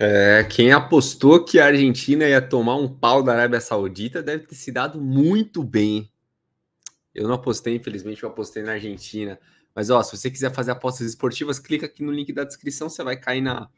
É, quem apostou que a Argentina ia tomar um pau da Arábia Saudita deve ter se dado muito bem. Eu não apostei, infelizmente, eu apostei na Argentina. Mas ó, se você quiser fazer apostas esportivas, clica aqui no link da descrição, você vai cair na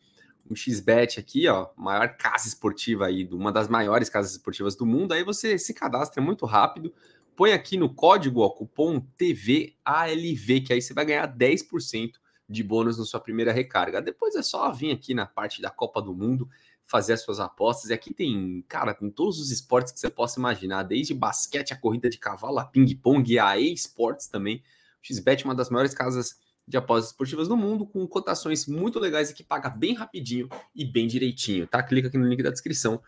um XBet aqui, ó, maior casa esportiva aí, uma das maiores casas esportivas do mundo. Aí você se cadastra é muito rápido, põe aqui no código, ó, cupom TVALV, que aí você vai ganhar 10% de bônus na sua primeira recarga. Depois é só vir aqui na parte da Copa do Mundo, fazer as suas apostas. E aqui tem, cara, tem todos os esportes que você possa imaginar, desde basquete, a corrida de cavalo, a ping-pong, a e-sports também. O XBET é uma das maiores casas de apostas esportivas do mundo, com cotações muito legais e que paga bem rapidinho e bem direitinho, tá? Clica aqui no link da descrição.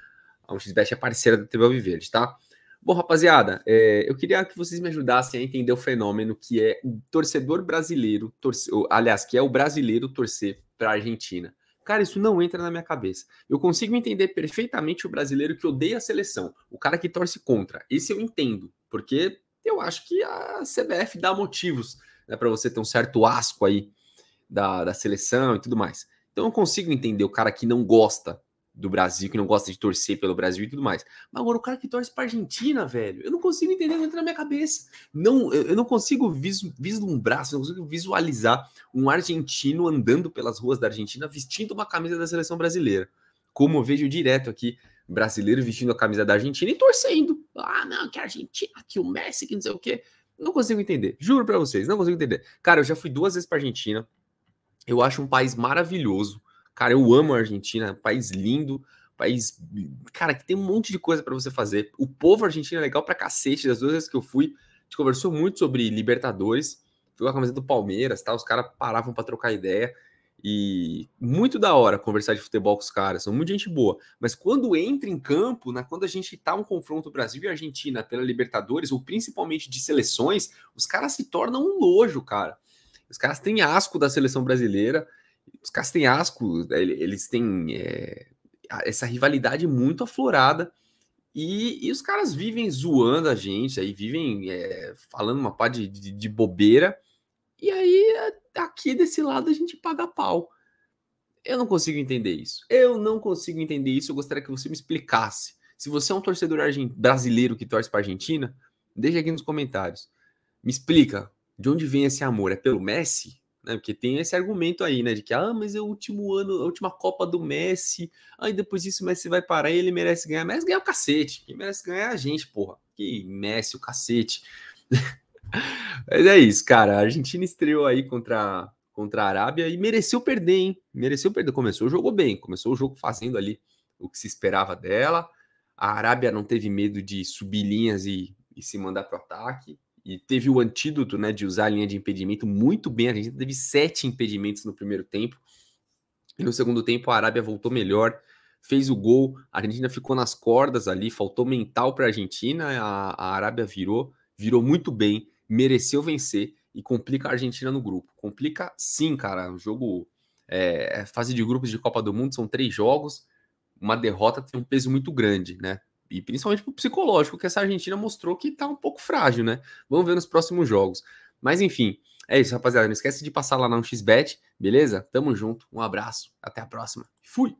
A XBET é parceira da TV Alviverde, tá? Bom, rapaziada, é, eu queria que vocês me ajudassem a entender o fenômeno que é o torcedor brasileiro, torce, ou, aliás, que é o brasileiro torcer para a Argentina. Cara, isso não entra na minha cabeça. Eu consigo entender perfeitamente o brasileiro que odeia a seleção, o cara que torce contra. Esse eu entendo, porque eu acho que a CBF dá motivos né, para você ter um certo asco aí da, da seleção e tudo mais. Então eu consigo entender o cara que não gosta do Brasil, que não gosta de torcer pelo Brasil e tudo mais. Mas agora o cara que torce pra Argentina, velho, eu não consigo entender, não entra na minha cabeça. Não, eu, não consigo vis, vislumbrar, eu não consigo visualizar um argentino andando pelas ruas da Argentina vestindo uma camisa da seleção brasileira. Como eu vejo direto aqui, brasileiro vestindo a camisa da Argentina e torcendo. Ah, não, que a Argentina, que o Messi, que não sei o quê. Não consigo entender, juro para vocês, não consigo entender. Cara, eu já fui duas vezes pra Argentina. Eu acho um país maravilhoso Cara, eu amo a Argentina, é país lindo, país, cara, que tem um monte de coisa para você fazer. O povo argentino é legal pra cacete, das duas vezes que eu fui, a gente conversou muito sobre Libertadores, fui com a camisa do Palmeiras, tá? Os caras paravam para trocar ideia. E muito da hora conversar de futebol com os caras, são muito gente boa. Mas quando entra em campo, na, né, quando a gente tá um confronto Brasil e Argentina pela Libertadores, ou principalmente de seleções, os caras se tornam um nojo, cara. Os caras têm asco da seleção brasileira. Os Castanhasco, eh, eles têm é, essa rivalidade muito aflorada. E, e, os caras vivem zoando a gente, aí vivem é, falando uma pá de, de, de, bobeira. E aí, aqui desse lado, a gente paga pau. Eu não consigo entender isso. Eu não consigo entender isso. Eu gostaria que você me explicasse. Se você é um torcedor brasileiro que torce para Argentina, deixa aqui nos comentários. Me explica de onde vem esse amor. É pelo Messi? né? Porque tem esse argumento aí, né? De que, ah, mas é o último ano, a última Copa do Messi, aí depois disso o Messi vai parar e ele merece ganhar. Messi ganha o cacete, quem merece ganhar é a gente, porra. Que Messi, o cacete. mas é isso, cara. A Argentina estreou aí contra, contra a Arábia e mereceu perder, hein? Mereceu perder. Começou, jogou bem, começou o jogo fazendo ali o que se esperava dela. A Arábia não teve medo de subir linhas e, e se mandar para o ataque e teve o antídoto né, de usar a linha de impedimento muito bem. A Argentina teve sete impedimentos no primeiro tempo. E no segundo tempo, a Arábia voltou melhor, fez o gol. A Argentina ficou nas cordas ali, faltou mental para a Argentina. A Arábia virou, virou muito bem, mereceu vencer e complica a Argentina no grupo. Complica sim, cara. O jogo é, é fase de grupos de Copa do Mundo, são três jogos. Uma derrota tem um peso muito grande, né? e principalmente pro psicológico, que essa Argentina mostrou que tá um pouco frágil, né? Vamos ver nos próximos jogos. Mas enfim, é isso, rapaziada. Não esquece de passar lá na 1xBet, beleza? Tamo junto, um abraço, até a próxima. Fui!